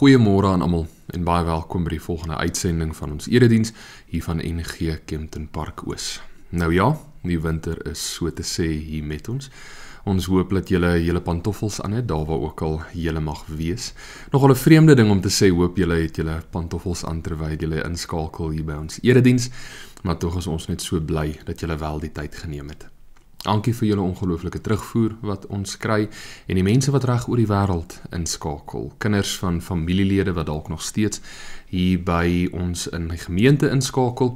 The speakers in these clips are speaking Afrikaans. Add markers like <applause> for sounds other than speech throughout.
Goeiemôre aan almal en baie welkom by die volgende uitsending van ons erediens hier van NG Kempton Park Oos. Nou ja, die winter is so te sê hier met ons. Ons hoop dat julle julle pantoffels aan het, daar waar ook al julle mag wees. Nogal 'n vreemde ding om te sê, hoop julle het julle pantoffels aan terwyl julle inskakel hier by ons erediens, maar tog is ons net so bly dat julle wel die tyd geneem het. Dankie vir julle ongelooflike terugvoer wat ons kry en die mense wat reg oor die wêreld inskakel. Kinders van familielede wat dalk nog steeds hier by ons in die gemeente inskakel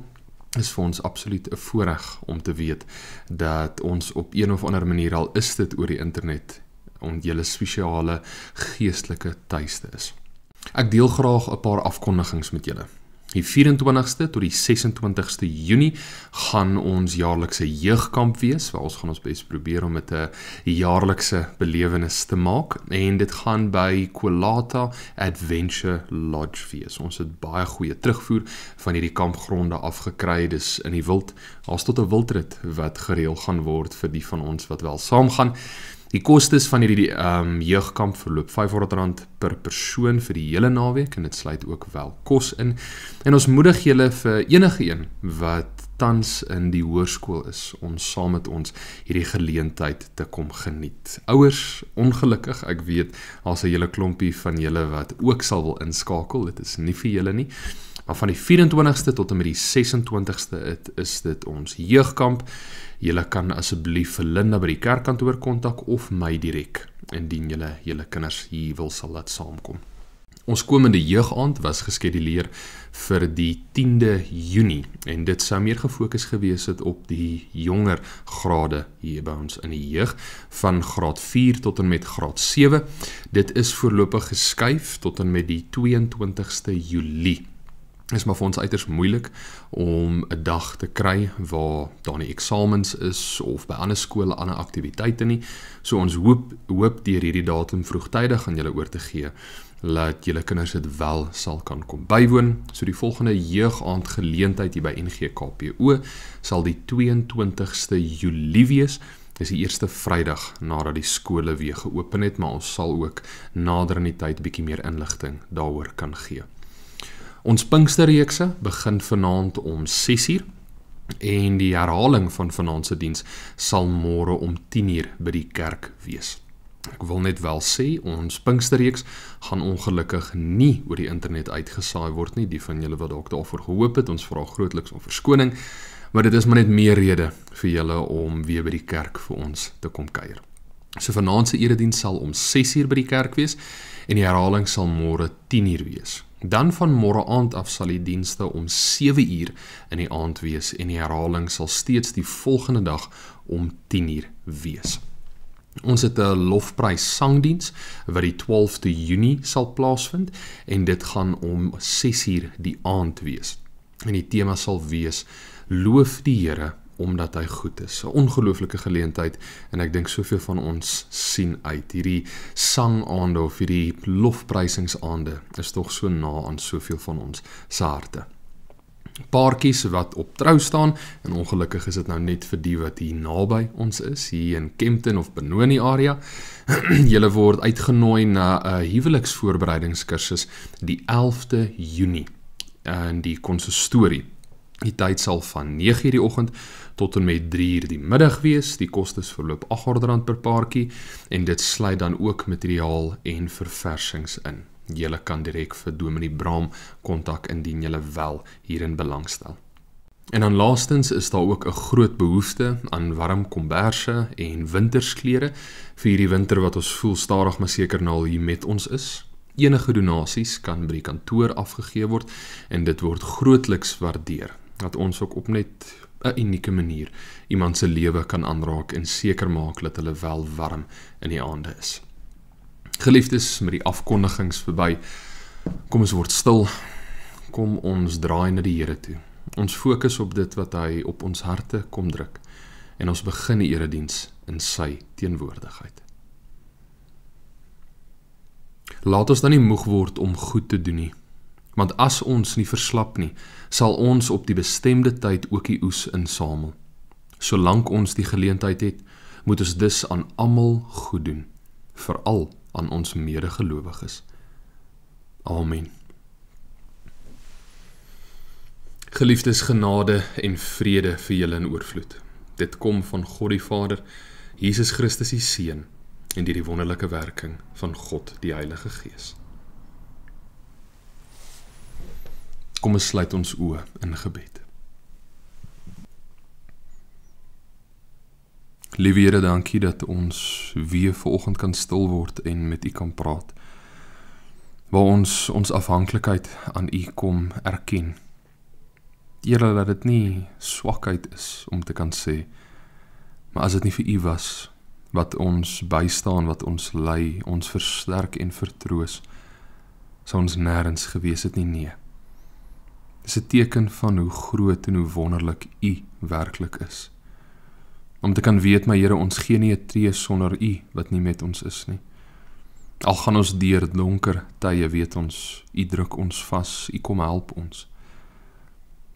is vir ons absoluut 'n voorreg om te weet dat ons op een of ander manier al is dit oor die internet om julle spesiale geestelike tuiste is. Ek deel graag 'n paar afkondigings met julle. Die 24ste tot die 26ste Junie gaan ons jaarlikse jeugkamp wees waar ons gaan ons bes probeer om dit 'n jaarlikse belewenis te maak en dit gaan by Kolata Adventure Lodge wees. Ons het baie goeie terugvoer van hierdie kampgronde afgekry. Dis in die wild. Ons tot 'n wildrit wat gereël gaan word vir die van ons wat wel saamgaan. Die kostes van hierdie ehm um, jeugkamp verloop R500 per persoon vir die hele naweek en dit sluit ook wel kos in. En ons moedig julle vir enige een wat tans in die hoërskool is om saam met ons hierdie geleentheid te kom geniet. Ouers, ongelukkig, ek weet daar's 'n hele klompie van julle wat ook sal wil inskakel. Dit is nie vir julle nie. Maar van die 24ste tot en met die 26ste het, is dit ons jeugkamp. Julle kan asseblief vir Linda by die kerkkantoor kontak of my direk indien julle julle kinders hier wil sal laat saamkom. Ons komende jeugaand was geskeduleer vir die 10de Junie en dit sou meer gefokus gewees het op die jonger grade hier by ons in die jeug van graad 4 tot en met graad 7. Dit is voorlopig geskuif tot en met die 22ste Julie is maar vir ons uiters moeilik om 'n dag te kry waar daar nie eksamens is of by ander skole ander aktiwiteite nie. So ons hoop hoop deur hierdie datum vroegtydig aan julle oor te gee laat julle kinders dit wel sal kan kom bywoon. So die volgende jeugaand geleentheid hier by NGKPO sal die 22ste Julie wees. Dis die eerste Vrydag nadat die skole weer geopen het, maar ons sal ook nader in die tyd 'n bietjie meer inligting daaroor kan gee. Ons Pinksterreekse begin vanaand om 6uur en die herhaling van vanaand se diens sal môre om 10uur by die kerk wees. Ek wil net wel sê ons Pinksterreeks gaan ongelukkig nie oor die internet uitgesaai word nie, die van julle wat dalk daarvoor gehoop het, ons vra grootliks om verskoning, maar dit is maar net meer rede vir julle om weer by die kerk vir ons te kom kuier. So vanaand se erediens sal om 6uur by die kerk wees en die herhaling sal môre 10uur wees. Dan van môre aand af sal die dienste om 7:00 uur in die aand wees en die herhaling sal steeds die volgende dag om 10:00 wees. Ons het 'n lofprys sangdiens wat die 12de Junie sal plaasvind en dit gaan om 6:00 die aand wees. En die tema sal wees: Loof die Here omdat hy goed is. 'n Ongelooflike geleentheid en ek dink soveel van ons sien uit hierdie sangaande of hierdie lofprysingsaande. Dit is tog so na aan soveel van ons se harte. Paartjies wat op trou staan en ongelukkig is dit nou net vir die wat hier naby ons is, hier in Kempton of Benoni area. <clears throat> Julle word uitgenooi na 'n uh, huweliksvoorbereidingskursus die 11de Junie in die konsistorie. Die tyd sal van 9:00 die oggend tot en met 3:00 die middag wees. Die kostes verloop R800 per paartjie en dit sluit dan ook materiaal en verversings in. Julle kan direk vir Dominie Braam kontak indien julle wel hierin belangstel. En dan laastens is daar ook 'n groot behoefte aan warm komberse en wintersklere vir hierdie winter wat ons voel stadig maar seker nou al hier met ons is. Enige donasies kan by die kantoor afgegee word en dit word grootliks waardeer dat ons ook op net 'n unieke manier iemand se lewe kan aanraak en seker maak dat hulle wel warm in die aande is. Geliefdes, met die afkondigings verby, kom ons word stil. Kom ons draai na die Here toe. Ons fokus op dit wat hy op ons harte kom druk en ons begin die erediens in sy teenwoordigheid. Laat ons dan nie moeg word om goed te doen nie want as ons nie verslap nie, sal ons op die bestemde tyd ook die oes insamel. Solank ons die geleentheid het, moet ons dus aan almal goed doen, veral aan ons medegelowiges. Amen. Geliefdes genade en vrede vir julle in oorvloed. Dit kom van God die Vader, Jesus Christus die Seun en deur die wonderlike werking van God die Heilige Gees. Amen. kom ons sluit ons oë in gebed. Liewe Here, dankie dat ons weer vanoggend kan stil word en met U kan praat. Waar ons ons afhanklikheid aan U kom erken. Here, dat dit nie swakheid is om te kan sê, maar as dit nie vir U was wat ons bystaan, wat ons lei, ons versterk en vertroos, sou ons nêrens gewees het nie nee is 'n teken van hoe groot en hoe wonderlik U werklik is. Om te kan weet my Here, ons gee nie 'n tree sonder U wat nie met ons is nie. Al gaan ons deur donker tye, weet ons U druk ons vas, U kom help ons.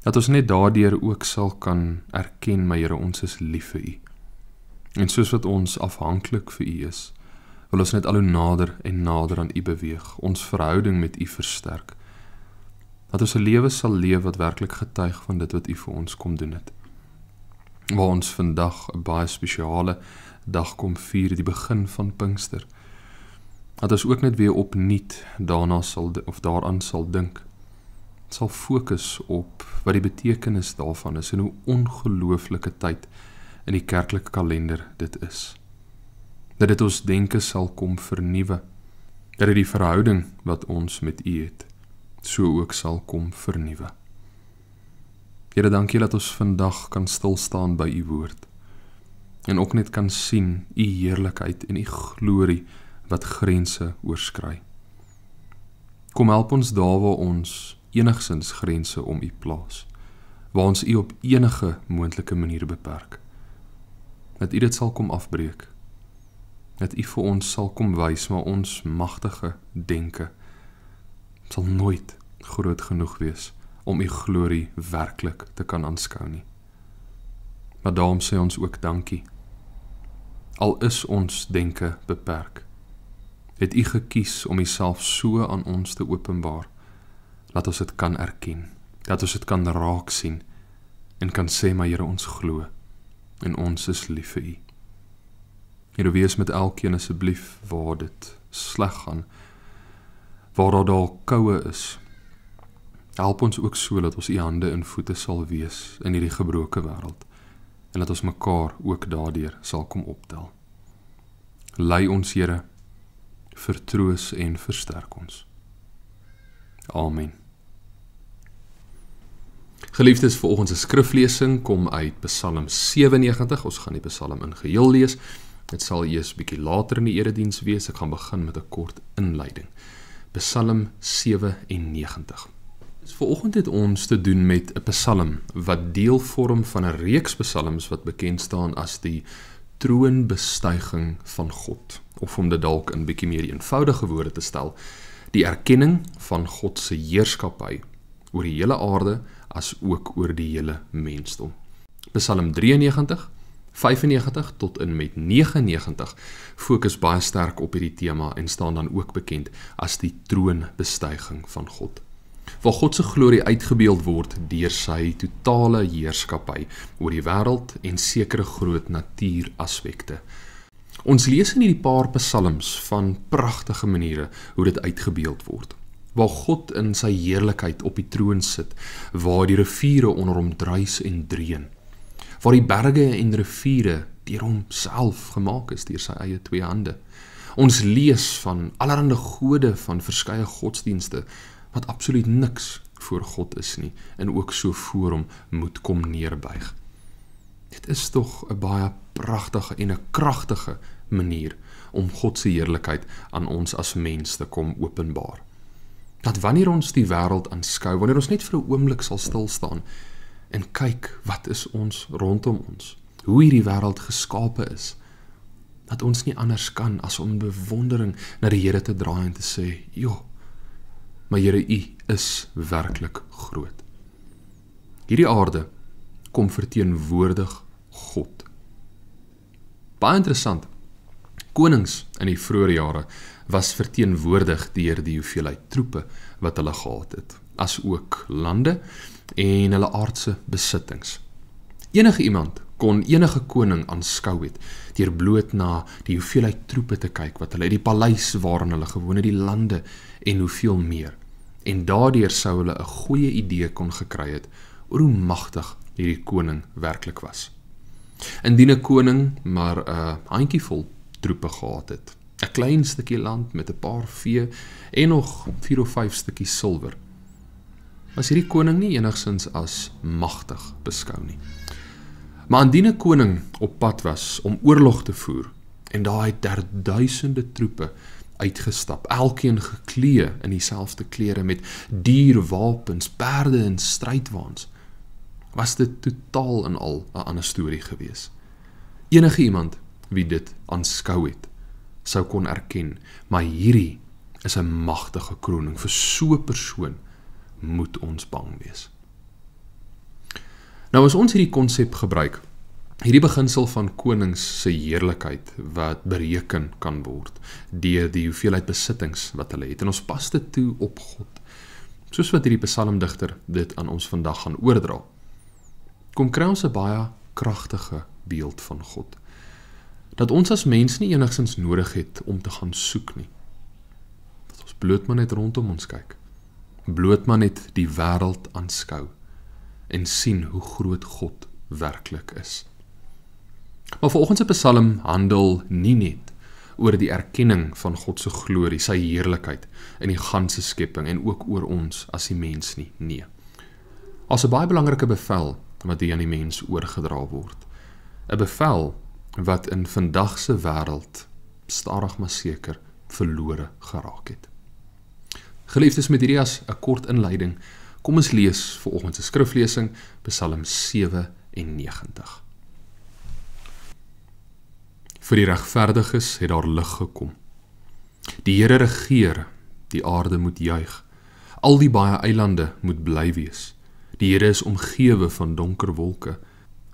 Dat ons net daardeur ook sal kan erken my Here, ons is lief vir U. En soos wat ons afhanklik vir U is, wil ons net al hoe nader en nader aan U beweeg, ons verhouding met U versterk dat ons 'n lewe sal leef wat werklik getuig van dit wat U vir ons kom doen het. Waar ons vandag 'n baie spesiale dag kom vier, die begin van Pinkster. Dat ons ook net weer opnuut daarna sal of daaraan sal dink sal fokus op wat die betekenis daarvan is en hoe ongelooflike tyd in die kerklike kalender dit is. Dat dit ons denke sal kom vernuwe. Dat dit die verhouding wat ons met U het so ook sal kom vernuwe. Here, dankie dat ons vandag kan stil staan by u woord en ook net kan sien u heerlikheid en u glorie wat grense oorskry. Kom help ons daar waar ons enigsins grense om u plaas, waar ons u op enige moontlike manier beperk. Dat u dit sal kom afbreek. Dat u vir ons sal kom wys maar ons magtige denke sal nooit groot genoeg wees om u glorie werklik te kan aanskou nie. Maar daarom sê ons ook dankie. Al is ons denke beperk, het u gekies om uself so aan ons te openbaar dat ons dit kan erken, dat ons dit kan raak sien en kan sê maar Here ons glo en ons is lief vir u. Here wees met elkeen asseblief waar dit sleg gaan waar daar dalk koue is. Help ons ook so dat ons u hande en voete sal wees in hierdie gebroke wêreld en dat ons mekaar ook daardeur sal kom optel. Lei ons Here, vertroos en versterk ons. Amen. Geliefdes, vanoggend se skriflesing kom uit Psalm 97. Ons gaan die Psalm in geheel lees. Dit sal eers bietjie later in die erediens wees. Ek gaan begin met 'n kort inleiding. Psalm 97. Vanoggend het ons te doen met 'n Psalm wat deel vorm van 'n reeks Psalms wat bekend staan as die troonbestuiging van God of om dit dalk in bietjie meer eenvoudige woorde te stel, die erkenning van God se heerskappy oor die hele aarde as ook oor die hele mensdom. Psalm 93 95 tot in met 99 fokus baie sterk op hierdie tema en staan dan ook bekend as die troonbestuiging van God. Waar God se glorie uitgebeeld word deur sy totale heerskappy oor die wêreld en sekere groot natuuraspekte. Ons lees in hierdie paar psalms van pragtige maniere hoe dit uitgebeeld word waar God in sy heerlikheid op die troon sit waar die riviere onder hom druis en dreun waar die berge en riviere deur homself gemaak is deur sy eie twee hande. Ons lees van allerlei gode van verskeie godsdienste wat absoluut niks voor God is nie en ook so voor hom moet kom neerbuig. Dit is tog 'n baie pragtige en 'n kragtige manier om God se heerlikheid aan ons as mens te kom openbaar. Dat wanneer ons die wêreld aanskou, wanneer ons net vir 'n oomblik sal stil staan, en kyk wat is ons rondom ons. Hoe hierdie wêreld geskape is dat ons nie anders kan as om bewondering na die Here te draai en te sê, "Jo, maar Here, U is werklik groot." Hierdie aarde kom verteenwoordig God. Baie interessant. Konings in die vroeë jare was verteenwoordig deur die hoeveelheid troepe wat hulle gehad het, as ook lande en hulle aardse besittings. Enige iemand kon enige koning aanskou het deur bloot na die hoeveelheid troepe te kyk wat hulle uit die paleis waarin hulle gewoon het, die lande en hoeveel meer. En daardeur sou hulle 'n goeie idee kon gekry het oor hoe magtig hierdie koning werklik was. Indien 'n koning maar 'n handjievol troepe gehad het, 'n klein stukkie land met 'n paar vee en nog 4 of 5 stukkie silwer, as hierdie koning nie enigsins as magtig beskou nie. Maar indien 'n koning op pad was om oorlog te voer en daar het ter duisende troepe uitgestap, elkeen geklee in dieselfde klere met duur wapens, perde en strydwaans, was dit totaal en al 'n ander storie gewees. Enige iemand wie dit aanskou het, sou kon erken, maar hierdie is 'n magtige kroning vir so 'n persoon moet ons bang wees. Nou as ons hierdie konsep gebruik, hierdie beginsel van konings se heerlikheid wat bereken kan word deur die hoeveelheid besittings wat hulle het en ons pas dit toe op God, soos wat hierdie psalmdigter dit aan ons vandag gaan oordra. Kom kry ons 'n baie kragtige beeld van God dat ons as mens nie enigsins nodig het om te gaan soek nie. Dat ons bloot maar net rondom ons kyk bloot maar net die wêreld aanskou en sien hoe groot God werklik is. Maar vanoggend se Psalm handel nie net oor die erkenning van God se glorie, sy heerlikheid in die ganse skepping en ook oor ons as die mens nie. Nee. As 'n baie belangrike bevel wat hier aan die mens oorgedra word. 'n Bevel wat in vandag se wêreld stadig maar seker verlore geraak het. Geliefdes met hierdie as 'n kort inleiding, kom ons lees vir oggend se skriflesing Psalm 97. Vir die regverdiges het daar lig gekom. Die Here regeer, die aarde moet juig. Al die baie eilande moet bly wees. Die Here is omgewe van donker wolke.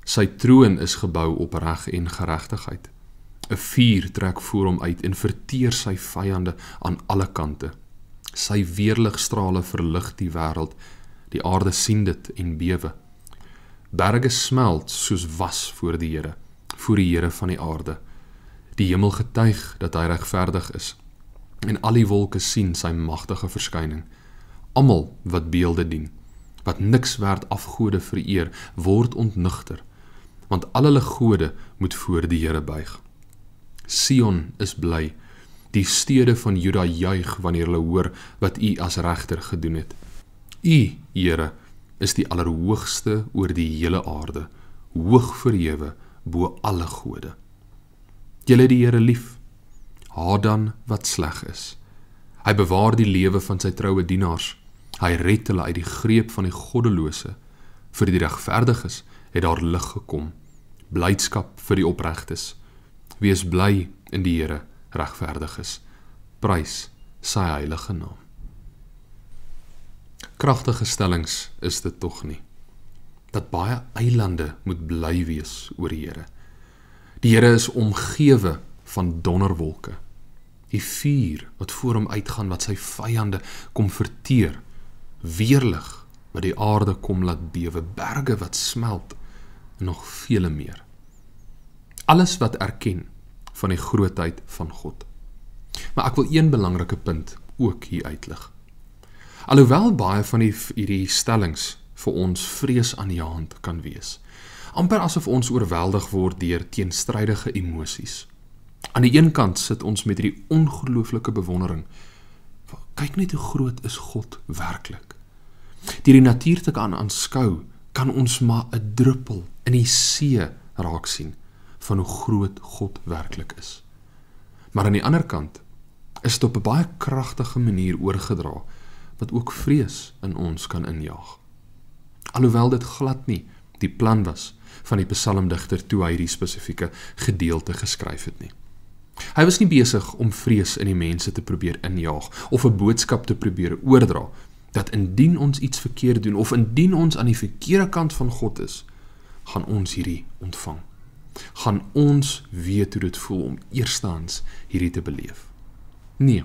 Sy troon is gebou op reg en geregtigheid. 'n Vuur trek voor hom uit en verteer sy vyande aan alle kante. Sy weerligstrale verlig die wêreld. Die aarde sien dit en bewe. Berge smelt soos was voor die Here, voor die Here van die aarde. Die hemel getuig dat hy regverdig is. En al die wolke sien sy magtige verskyning. Almal wat beelde dien, wat niks werd afgode vereer, word ontnigter, want al hulle gode moet voor die Here buig. Sion is bly die stede van Juda juig wanneer hulle hoor wat u as regter gedoen het. U, Here, is die allerhoogste oor die hele aarde, hoog verhewe bo alle gode. Julle die Here lief, haat dan wat sleg is. Hy bewaar die lewe van sy troue dienaars. Hy red hulle uit die greep van die goddelose. Vir die regverdiges het daar lig gekom, blydskap vir die opregtes. Wees bly in die Here regverdig is. Prys sy heilige naam. Kragtige stellings is dit tog nie dat baie eilande moet bly wees oor die Here. Die Here is omgewe van donderwolke. Die vuur wat voor hom uitgaan wat sy vyande kom verteer, weerlig wat die aarde kom laat bewe, berge wat smelt en nog vele meer. Alles wat erken van die grootheid van God. Maar ek wil een belangrike punt ook hier uitlig. Alhoewel baie van die hierdie stellings vir ons vrees aan die hand kan wees. amper asof ons oorweldig word deur teenstrydige emosies. Aan die een kant sit ons met hierdie ongelooflike bewondering. Kyk net hoe groot is God werklik. Deur die natuur te kan aanskou, kan ons maar 'n druppel in die see raak sien van hoe groot God werklik is. Maar aan die ander kant is dit op 'n baie kragtige manier oorgedra wat ook vrees in ons kan injaag. Alhoewel dit glad nie die plan was van die psalmdigter toe hy hierdie spesifieke gedeelte geskryf het nie. Hy was nie besig om vrees in die mense te probeer injaag of 'n boodskap te probeer oordra dat indien ons iets verkeerd doen of indien ons aan die verkeerde kant van God is, gaan ons hierdie ontvang gaan ons weet hoe dit voel om eerstens hierdie te beleef. Nee.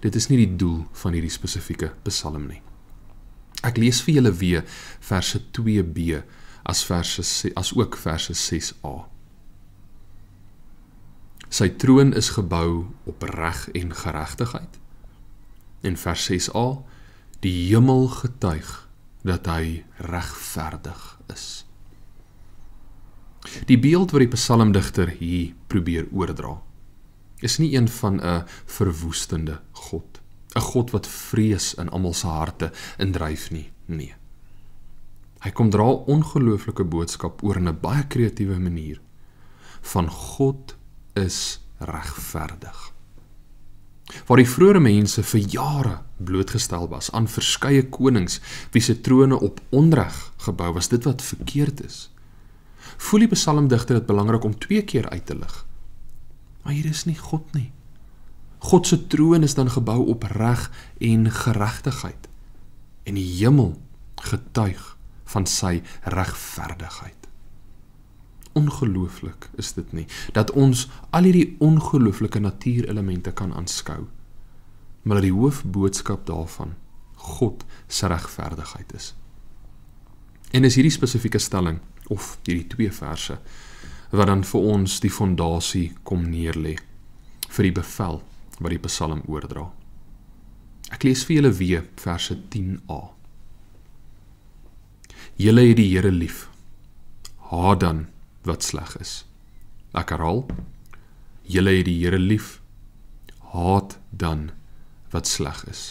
Dit is nie die doel van hierdie spesifieke Psalm nie. Ek lees vir julle weer verse 2b as verse as ook verse 6a. Sy troon is gebou op reg en geregtigheid. In vers 6a die hemel getuig dat hy regverdig is. Die beeld wat die psalmdigter hier probeer oordra, is nie een van 'n verwoestende God, 'n God wat vrees in almal se harte indryf nie. Nee. Hy kom dra ongelooflike boodskap oor 'n baie kreatiewe manier van God is regverdig. Waar die vroeë mense vir jare blootgestel was aan verskeie konings wie se trone op onreg gebou was, dit wat verkeerd is voel die psalmdigter dit belangrik om twee keer uit te lig. Maar hier is nie God nie. God se troon is dan gebou op reg en geregtigheid en die hemel getuig van sy regverdigheid. Ongelooflik is dit nie dat ons al hierdie ongelooflike natuurelemente kan aanskou. Maar dat die hoofboodskap daarvan God se regverdigheid is. En is hierdie spesifieke stelling of hierdie twee verse wat dan vir ons die fondasie kom neerlê vir die bevel wat die Psalm oordra. Ek lees vir julle weer verse 10a. Julle het die Here lief. Haat dan wat sleg is. Ek herhaal. Julle het die Here lief. Haat dan wat sleg is.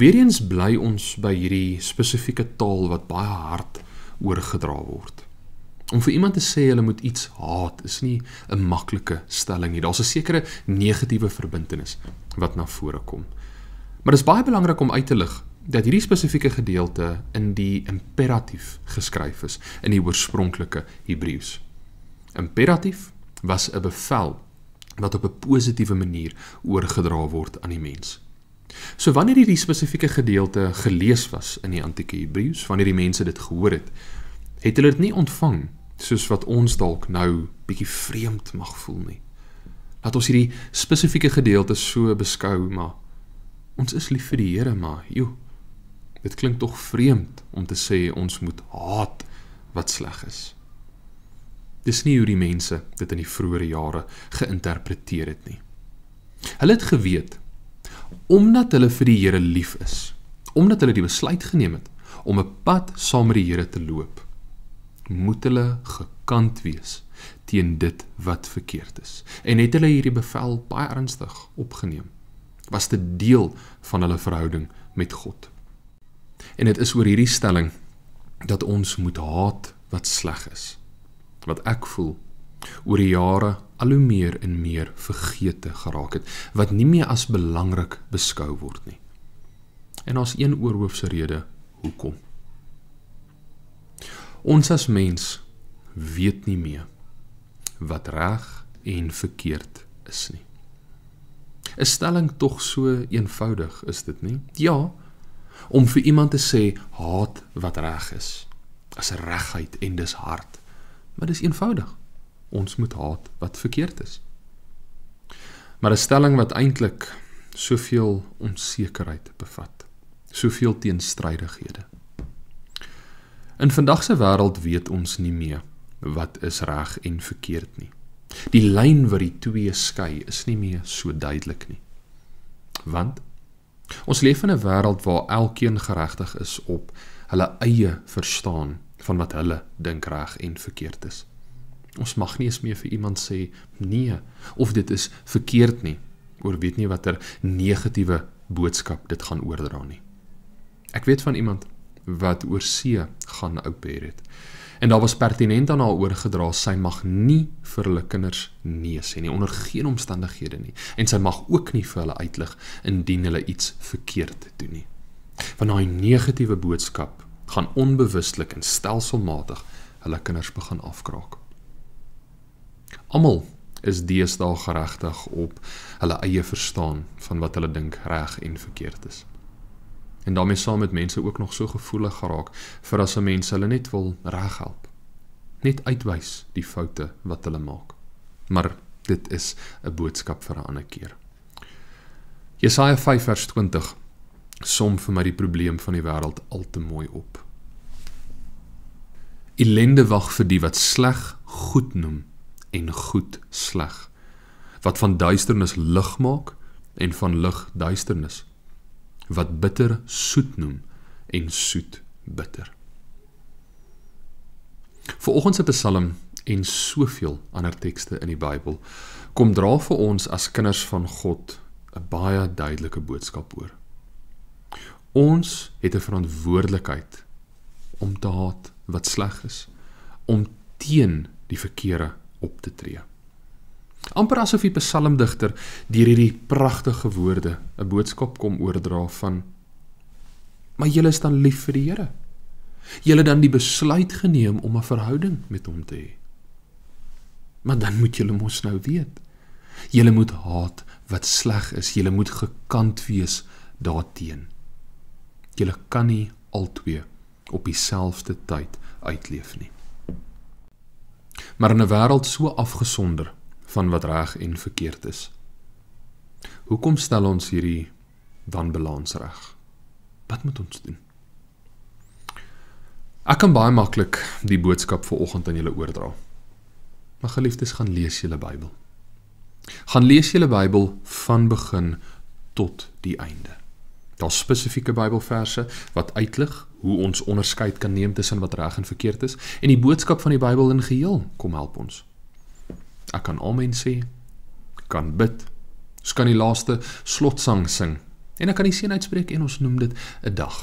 Weereens bly ons by hierdie spesifieke taal wat baie hard oorgedra word. Om vir iemand te sê hulle moet iets haat is nie 'n maklike stelling nie. Daar's 'n sekere negatiewe verbintenis wat na vore kom. Maar dit is baie belangrik om uit te lig dat hierdie spesifieke gedeelte in die imperatief geskryf is in die oorspronklike Hebreëus. Imperatief was 'n bevel wat op 'n positiewe manier oorgedra word aan die mens. So wanneer hierdie spesifieke gedeelte gelees was in die antieke Hebreëus, wanneer die mense dit gehoor het, het hulle dit nie ontvang soos wat ons dalk nou bietjie vreemd mag voel nie. Laat ons hierdie spesifieke gedeelte so beskou, maar ons is lief vir die Here, maar joe, dit klink tog vreemd om te sê ons moet haat wat sleg is. Dis nie hoe die mense dit in die vroeë jare geïnterpreteer het nie. Hulle het geweet omdat hulle vir die Here lief is, omdat hulle die besluit geneem het om 'n pad saam met die Here te loop, moet hulle gekant wees teen dit wat verkeerd is. En het hulle hierdie bevel baie ernstig opgeneem. Was dit deel van hulle verhouding met God. En dit is oor hierdie stelling dat ons moet haat wat sleg is. Wat ek voel oor die jare al hoe meer en meer vergeete geraak het wat nie meer as belangrik beskou word nie. En ons een oorhoofse rede hoekom. Ons as mens weet nie meer wat reg en verkeerd is nie. 'n Stelling tog so eenvoudig is dit nie? Ja, om vir iemand te sê haat wat reg is, as regheid en dis hard. Maar dis eenvoudig ons moet haat wat verkeerd is. Maar 'n stelling wat eintlik soveel onsekerheid bevat, soveel teenstrydighede. In vandag se wêreld weet ons nie meer wat is reg en verkeerd nie. Die lyn wat die twee skei is nie meer so duidelik nie. Want ons leef in 'n wêreld waar elkeen geregtig is op hulle eie verstaan van wat hulle dink reg en verkeerd is. Ons mag nie eens meer vir iemand sê nee of dit is verkeerd nie. Oor weet nie watter negatiewe boodskap dit gaan oordra nie. Ek weet van iemand wat oor see gaan ouper het. En daar was pertinent aan haar oorgedra sy mag nie vir hulle kinders nee sê nie onder geen omstandighede nie en sy mag ook nie vir hulle uitlig indien hulle iets verkeerd doen nie. Want daai negatiewe boodskap gaan onbewustelik en stelselmatig hulle kinders begin afkraak. Almal is deesdae geregtig op hulle eie verstaan van wat hulle dink reg en verkeerd is. En daarmee saam met mense ook nog so gevoelig geraak vir asse mense hulle net wil reghelp. Net uitwys die foute wat hulle maak. Maar dit is 'n boodskap vir 'n ander keer. Jesaja 5 vers 20 som vir my die probleem van die wêreld al te mooi op. Elende wag vir die wat sleg goed noem en goed sleg wat van duisternis lig maak en van lig duisternis wat bitter soet noem en soet bitter. Vooroggend se Psalm en soveel ander tekste in die Bybel kom dra vir ons as kinders van God 'n baie duidelike boodskap oor. Ons het 'n verantwoordelikheid om te haat wat sleg is, om teen die verkeerde op te tree. amper asof die psalmdigter deur hierdie pragtige woorde 'n boodskap kom oordra van maar julle is dan lief vir die Here. Julle dan die besluit geneem om 'n verhouding met hom te hê. Maar dan moet julle mos nou weet. Julle moet haat wat sleg is, julle moet gekant wees daarteenoor. Julle kan nie al twee op dieselfde tyd uitleef nie maar in 'n wêreld so afgesonder van wat reg en verkeerd is. Hoekom stel ons hierdie dan balans reg? Wat moet ons doen? Ek kan baie maklik die boodskap vir oggend aan julle oordra. My geliefdes, gaan lees julle Bybel. Gaan lees julle Bybel van begin tot die einde. Daar's spesifieke Bybelverse wat uitlig hoe ons onderskeid kan neem tussen wat reg en verkeerd is en die boodskap van die Bybel in geheel kom help ons. Ek kan amen sê, kan bid, ek kan die laaste slotsang sing en ek kan die seën uitspreek en ons noem dit 'n dag.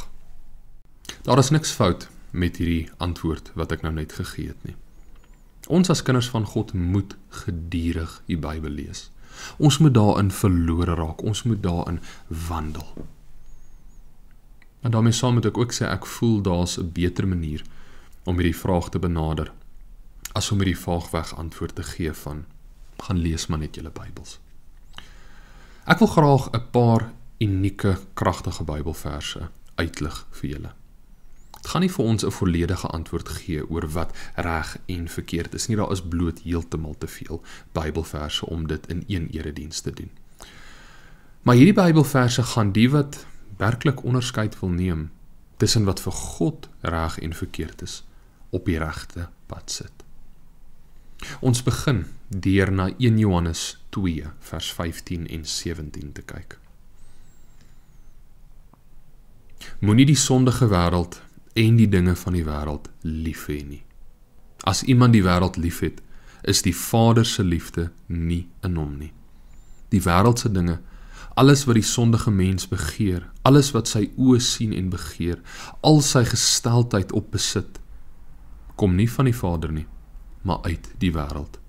Daar is niks fout met hierdie antwoord wat ek nou net gegee het nie. Ons as kinders van God moet gedurig die Bybel lees. Ons moet daarin verlore raak, ons moet daarin wandel. En daarmee saam moet ek ook sê ek voel daar's 'n beter manier om hierdie vraag te benader as om hierdie vaag weg antwoord te gee van gaan lees maar net julle Bybels. Ek wil graag 'n paar unieke kragtige Bybelverse uitlig vir julle. Dit gaan nie vir ons 'n volledige antwoord gee oor wat reg en verkeerd is nie. Daar is bloot heeltemal te veel Bybelverse om dit in een erediens te doen. Maar hierdie Bybelverse gaan die wat werklik onderskeid wil neem tussen wat vir God reg en verkeerd is op die regte pad sit. Ons begin deur na 1 Johannes 2 vers 15 en 17 te kyk. Moenie die sondige wêreld en die dinge van die wêreld lief hê nie. As iemand die wêreld liefhet, is die Vader se liefde nie in hom nie. Die wêreld se dinge alles wat die sondige mens begeer, alles wat sy oë sien en begeer, al sy gesteldheid op besit, kom nie van die Vader nie, maar uit die wêreld.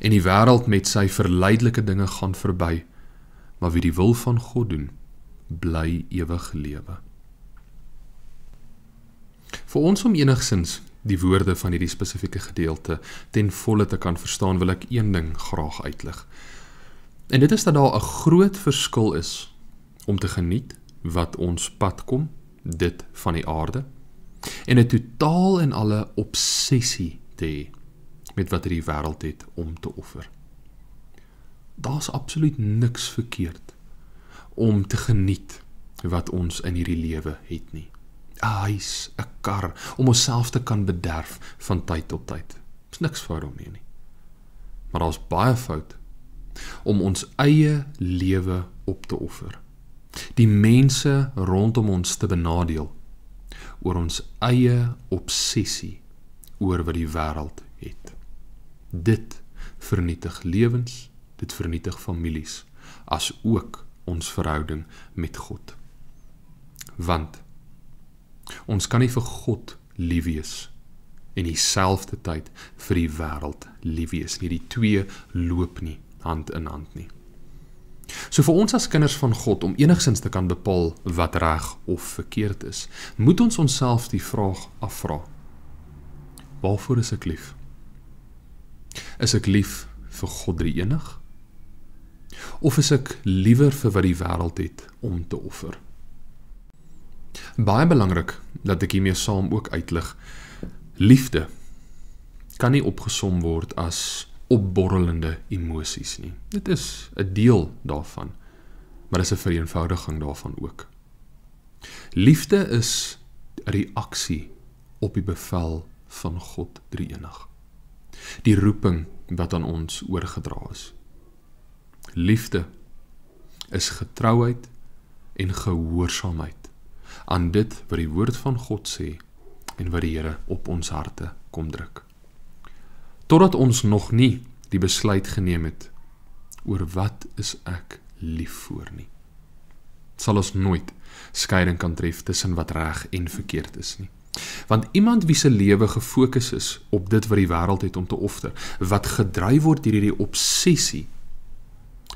En die wêreld met sy verleidelike dinge gaan verby, maar wie die wil van God doen, bly ewig lewe. Vir ons om enigsins die woorde van hierdie spesifieke gedeelte ten volle te kan verstaan, wil ek een ding graag uitlig. En dit is dat daar 'n groot verskil is om te geniet wat ons pad kom, dit van die aarde, en 'n totaal en alle obsessie te hê met wat hierdie wêreld het om te offer. Daar's absoluut niks verkeerd om te geniet wat ons in hierdie lewe het nie. 'n Huis, 'n kar, om onsself te kan bederf van tyd tot tyd. Dis niks fout daarmee nie. Maar daar's baie fout om ons eie lewe op te offer. Die mense rondom ons te benadeel oor ons eie obsessie oor wat die wêreld het. Dit vernietig lewens, dit vernietig families, as ook ons verhouding met God. Want ons kan nie vir God lief wees en dieselfde tyd vir die wêreld lief wees nie. Die twee loop nie hand in hand nie. So vir ons as kinders van God om enigsins te kan bepaal wat reg of verkeerd is, moet ons onsself die vraag afvra: Waarvoor is ek lief? Is ek lief vir God die enig? Of is ek liewer vir wat die wêreld het om te offer? Baie belangrik dat ek hiermee saam ook uitlig liefde kan nie opgesom word as opborrelende emosies nie. Dit is 'n deel daarvan, maar dis 'n vereenvoudiging daarvan ook. Liefde is reaksie op die bevel van God Drie-enig. Die roeping wat aan ons oorgedra is. Liefde is getrouheid en gehoorsaamheid aan dit wat die woord van God sê en wat die Here op ons harte kom druk totdat ons nog nie die besluit geneem het oor wat is ek lief vir nie. Sal ons nooit skeiding kan tref tussen wat reg en verkeerd is nie. Want iemand wie se lewe gefokus is op dit wat die wêreld het om te offer, wat gedryf word deur hierdie obsessie,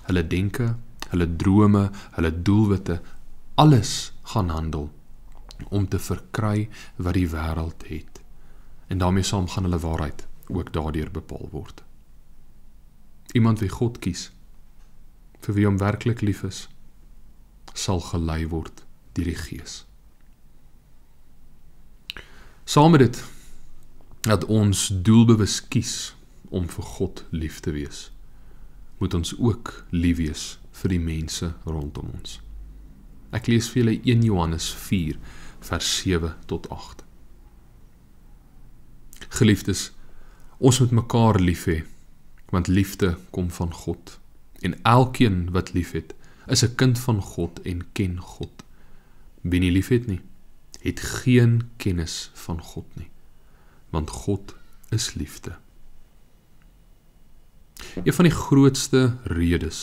hulle denke, hulle drome, hulle doelwitte, alles gaan handel om te verkry wat die wêreld het. En daarmee saam gaan hulle waarheid ook daardeur bepaal word. Iemand wie God kies vir wie hom werklik lief is, sal gelei word deur die Gees. Saam met dit dat ons doelbewus kies om vir God lief te wees, moet ons ook lief wees vir die mense rondom ons. Ek lees vir julle 1 Johannes 4 vers 7 tot 8. Geliefdes ons moet mekaar lief hê want liefde kom van God en elkeen wat liefhet is 'n kind van God en ken God wie nie liefhet nie het geen kennis van God nie want God is liefde een van die grootste redes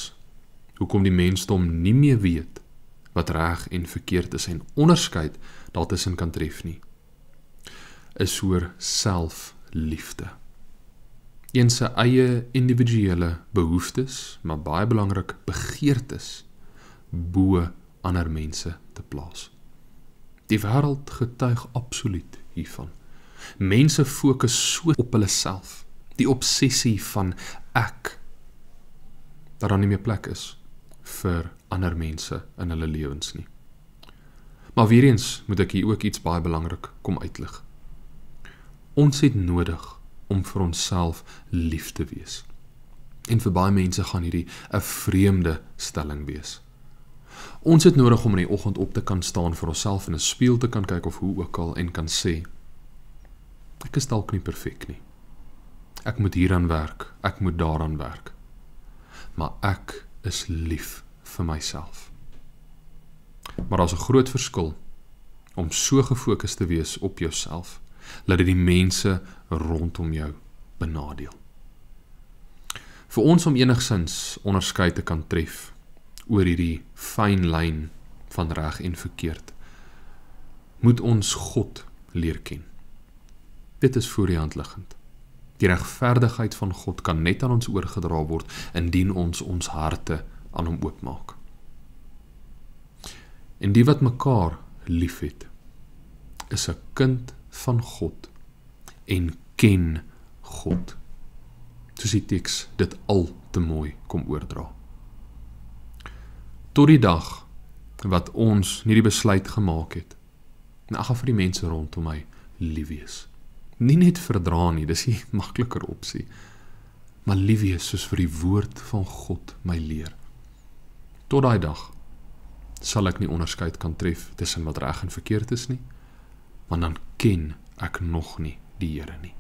hoekom die mensdom nie meer weet wat reg en verkeerd is en onderskeid daartussen kan tref nie is oor selfliefde een se eie individuele behoeftes, maar baie belangrik begeertes bo ander mense te plaas. Die wêreld getuig absoluut hiervan. Mense fokus so op hulle self, die obsessie van ek dat daar nie meer plek is vir ander mense in hulle lewens nie. Maar weer eens moet ek hier ook iets baie belangrik kom uitlig. Ons het nodig om vir onsself lief te wees. En vir baie mense gaan hierdie 'n vreemde stelling wees. Ons het nodig om in die oggend op te kan staan vir onsself in 'n spieël te kan kyk of hoe ook al en kan sê ek is dalk nie perfek nie. Ek moet hieraan werk, ek moet daaraan werk. Maar ek is lief vir myself. Maar daar's 'n groot verskil om so gefokus te wees op jouself laat dit die mense rondom jou benadeel. Vir ons om enigsins onderskeid te kan tref oor hierdie fyn lyn van reg en verkeerd, moet ons God leer ken. Dit is voor die hand liggend. Die regverdigheid van God kan net aan ons oorgedra word indien ons ons harte aan hom oopmaak. En die wat mekaar liefhet, is 'n kind van God en ken God. Soos die teks dit al te mooi kom oordra. Tot die dag wat ons hierdie besluit gemaak het. En ek gaan vir die mense rondom my lief wees. Nie net verdra nie, dis 'n <laughs> makliker opsie. Maar lief wees soos vir die woord van God my leer. Tot daai dag sal ek nie onderskeid kan tref tussen wat reg en verkeerd is nie want dan ken ek nog nie die Here nie.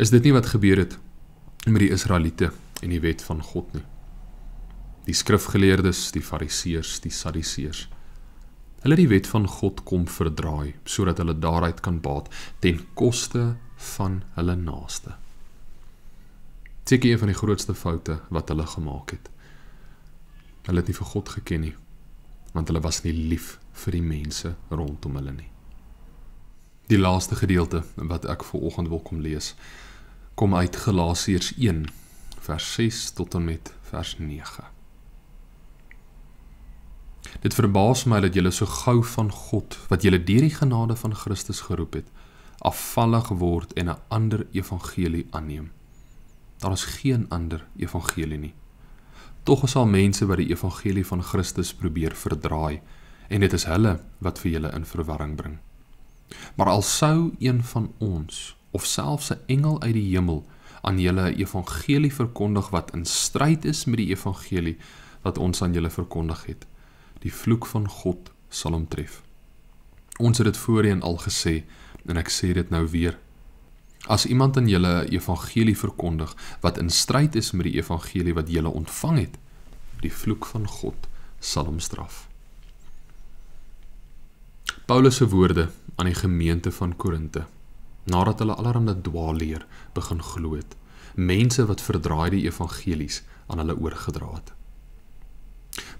Is dit nie wat gebeur het met die Israeliete en die wet van God nie? Die skrifgeleerdes, die fariseërs, die saduseërs. Hulle het die wet van God kom verdraai sodat hulle daaruit kan baat ten koste van hulle naaste. Dit is een van die grootste foute wat hulle gemaak het. Hulle het nie vir God geken nie want hulle was nie lief vir die mense rondom hulle nie. Die laaste gedeelte wat ek vir oggend wil kom lees, kom uit Galasiërs 1 vers 6 tot en met vers 9. Dit verbaas my dat julle so gou van God, wat julle deur die genade van Christus geroep het, afvallig word en 'n ander evangelie aanneem. Daar is geen ander evangelie nie. Tog sal mense wat die evangelie van Christus probeer verdraai en dit is hulle wat vir julle in verwarring bring. Maar al sou een van ons of selfs 'n engel uit die hemel aan julle evangelie verkondig wat in stryd is met die evangelie wat ons aan julle verkondig het, die vloek van God sal hom tref. Ons het dit voorheen al gesê en ek sê dit nou weer As iemand aan julle evangelie verkondig wat in stryd is met die evangelie wat julle ontvang het, die vloek van God sal hom straf. Paulus se woorde aan die gemeente van Korinte nadat hulle allerlei dwaalleer begin glo het, mense wat verdraaide evangelies aan hulle oorgedra het.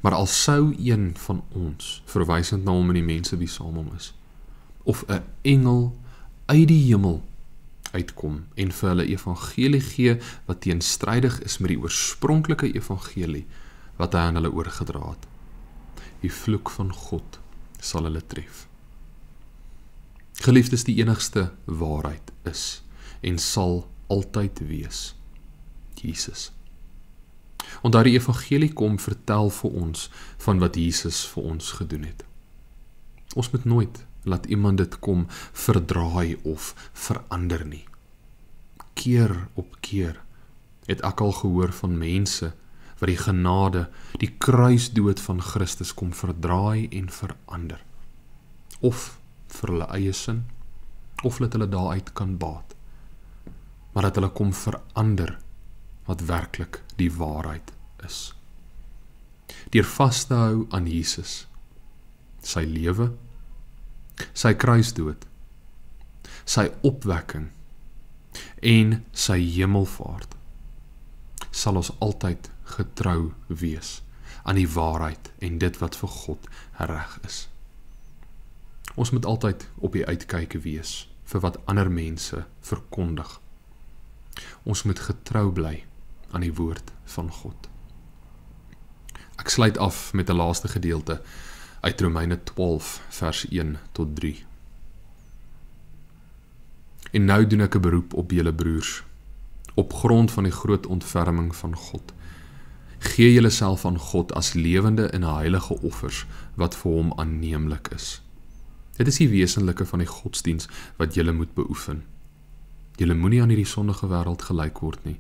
Maar al sou een van ons verwysend na nou hom in die mense wie saam hom is of 'n engel uit die hemel uitkom en vir hulle evangelie gee wat teenstrydig is met die oorspronklike evangelie wat hy aan hulle oorgedra het. Die vloek van God sal hulle tref. Geliefdes, die enigste waarheid is en sal altyd wees Jesus. Onthou die evangelie kom vertel vir ons van wat Jesus vir ons gedoen het. Ons moet nooit laat iemand dit kom verdraai of verander nie. Keer op keer het ek al gehoor van mense wat die genade, die kruisdood van Christus kom verdraai en verander. Of vir hulle eie sin of dat hulle daaruit kan baat. Maar dat hulle kom verander wat werklik die waarheid is. Deur vas te hou aan Jesus, sy lewe sy kruisdood, sy opwekking en sy hemelvaart sal ons altyd getrou wees aan die waarheid en dit wat vir God reg is. Ons moet altyd op die uitkyk wees vir wat ander mense verkondig. Ons moet getrou bly aan die woord van God. Ek sluit af met 'n laaste gedeelte uit Romeine 12 vers 1 tot 3 En nou doen ek 'n beroep op julle broers op grond van die groot ontferming van God gee julle self aan God as lewende en heilige offers wat vir hom aanneemlik is Dit is die wesenlike van die godsdiens wat julle moet beoefen Julle moenie aan hierdie sondige wêreld gelyk word nie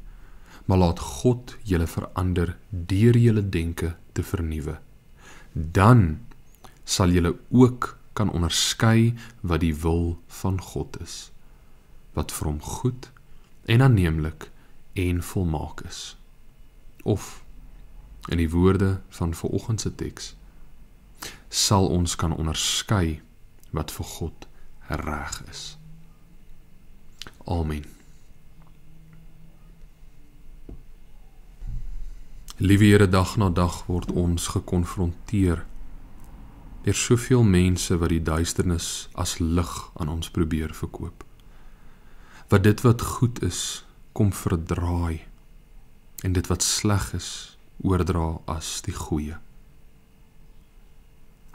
maar laat God julle verander deur julle denke te vernuwe dan sal julle ook kan onderskei wat die wil van God is wat vir hom goed en aanneemlik en volmaak is of in die woorde van vanoggend se teks sal ons kan onderskei wat vir God reg is amen Liewe Here dag na dag word ons gekonfronteer Daar's soveel mense wat die duisternis as lig aan ons probeer verkoop. Wat dit wat goed is, kom verdraai en dit wat sleg is, oordra as die goeie.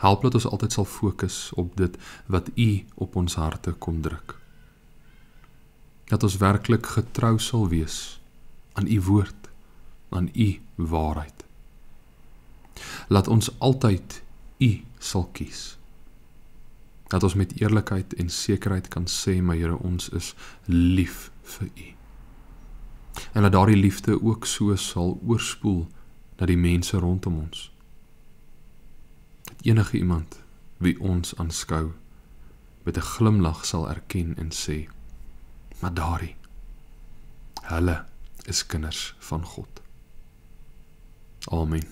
Help dat ons altyd sal fokus op dit wat U op ons harte kom druk. Dat ons werklik getrou sal wees aan U woord, aan U waarheid. Laat ons altyd u sal kies. Dat ons met eerlikheid en sekerheid kan sê, my Here, ons is lief vir u. En dat daardie liefde ook so sal oorspoel na die mense rondom ons. Dat enige iemand wie ons aanskou met 'n glimlag sal erken en sê: "Maar daardie hulle is kinders van God." Amen.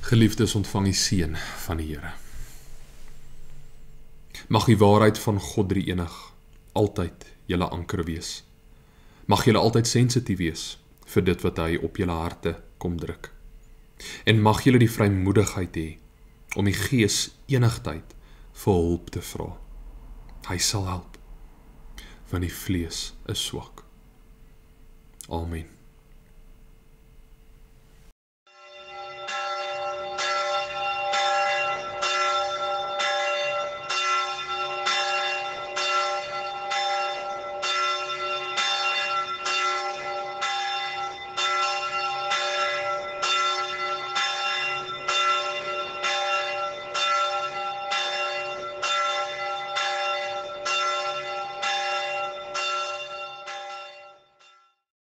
Geliefdes, ontvang die seën van die Here. Mag die waarheid van God drie enig altyd julle anker wees. Mag julle altyd sensitief wees vir dit wat hy op julle harte kom druk. En mag julle die vrymoedigheid hê om die Gees enigheid vir hulp te vra. Hy sal help want die vlees is swak. Amen.